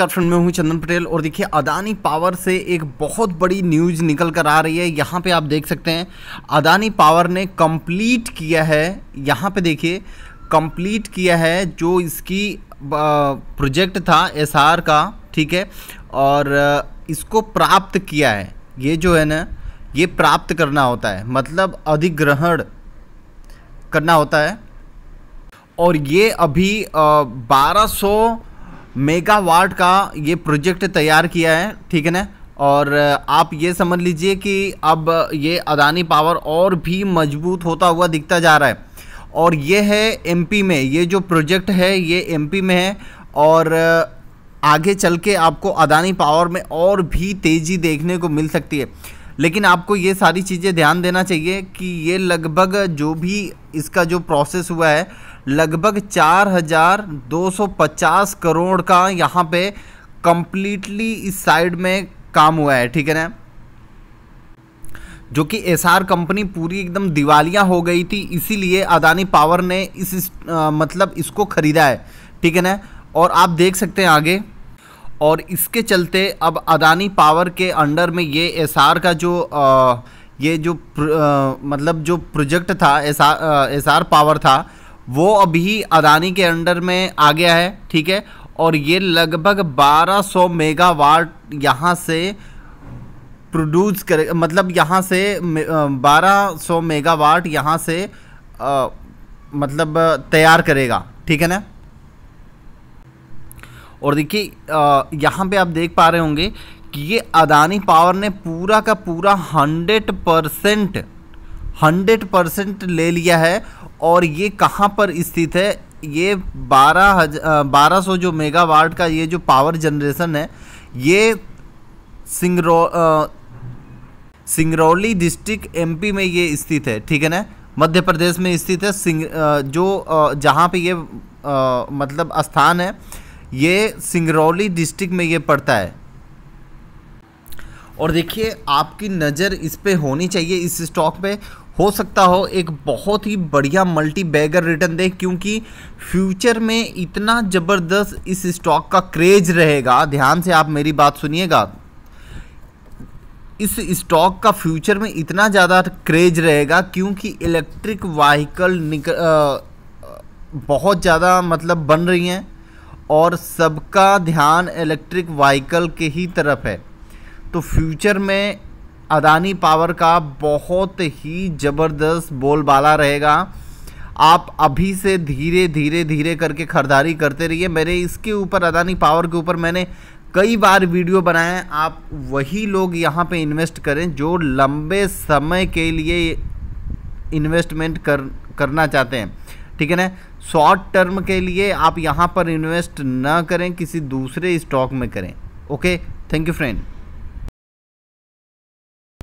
नमस्कार फ्रेंड मैं हूं चंदन पटेल और देखिए अदानी पावर से एक बहुत बड़ी न्यूज़ निकल कर आ रही है यहाँ पे आप देख सकते हैं अदानी पावर ने कंप्लीट किया है यहाँ पे देखिए कंप्लीट किया है जो इसकी प्रोजेक्ट था एस का ठीक है और इसको प्राप्त किया है ये जो है ना ये प्राप्त करना होता है मतलब अधिग्रहण करना होता है और ये अभी बारह मेगावाट का ये प्रोजेक्ट तैयार किया है ठीक है ना और आप ये समझ लीजिए कि अब ये अदानी पावर और भी मजबूत होता हुआ दिखता जा रहा है और ये है एमपी में ये जो प्रोजेक्ट है ये एमपी में है और आगे चल के आपको अदानी पावर में और भी तेज़ी देखने को मिल सकती है लेकिन आपको ये सारी चीज़ें ध्यान देना चाहिए कि ये लगभग जो भी इसका जो प्रोसेस हुआ है लगभग 4,250 करोड़ का यहाँ पे कंप्लीटली इस साइड में काम हुआ है ठीक है ना जो कि एसआर कंपनी पूरी एकदम दिवालिया हो गई थी इसीलिए अदानी पावर ने इस, इस आ, मतलब इसको ख़रीदा है ठीक है ना और आप देख सकते हैं आगे और इसके चलते अब अदानी पावर के अंडर में ये एसआर का जो आ, ये जो प्र, आ, मतलब जो प्रोजेक्ट था एस आर पावर था वो अभी अदानी के अंडर में आ गया है ठीक है और ये लगभग 1200 मेगावाट यहाँ से प्रोड्यूस करे मतलब यहाँ से 1200 मेगावाट यहाँ से आ, मतलब तैयार करेगा ठीक है ना और देखिए यहाँ पे आप देख पा रहे होंगे कि ये अदानी पावर ने पूरा का पूरा हंड्रेड परसेंट हंड्रेड परसेंट ले लिया है और ये कहाँ पर स्थित है ये बारह हजार बारह सौ जो मेगावाट का ये जो पावर जनरेशन है ये सिंगरौ सिंगरौली डिस्ट्रिक्ट एमपी में ये स्थित है ठीक है ना मध्य प्रदेश में स्थित है सिंग जो जहाँ पे ये मतलब स्थान है ये सिंगरौली डिस्ट्रिक्ट में ये पड़ता है और देखिए आपकी नज़र इस पर होनी चाहिए इस स्टॉक पे हो सकता हो एक बहुत ही बढ़िया मल्टी बैगर रिटर्न दे क्योंकि फ्यूचर में इतना ज़बरदस्त इस स्टॉक का क्रेज रहेगा ध्यान से आप मेरी बात सुनिएगा इस स्टॉक का फ्यूचर में इतना ज़्यादा क्रेज रहेगा क्योंकि इलेक्ट्रिक वाहकल निक बहुत ज़्यादा मतलब बन रही हैं और सबका ध्यान इलेक्ट्रिक वाहकल के ही तरफ है तो फ्यूचर में अदानी पावर का बहुत ही ज़बरदस्त बोलबाला रहेगा आप अभी से धीरे धीरे धीरे करके खरीदारी करते रहिए मेरे इसके ऊपर अदानी पावर के ऊपर मैंने कई बार वीडियो बनाए हैं आप वही लोग यहाँ पे इन्वेस्ट करें जो लंबे समय के लिए इन्वेस्टमेंट कर करना चाहते हैं ठीक है ना शॉर्ट टर्म के लिए आप यहाँ पर इन्वेस्ट ना करें किसी दूसरे स्टॉक में करें ओके थैंक यू फ्रेंड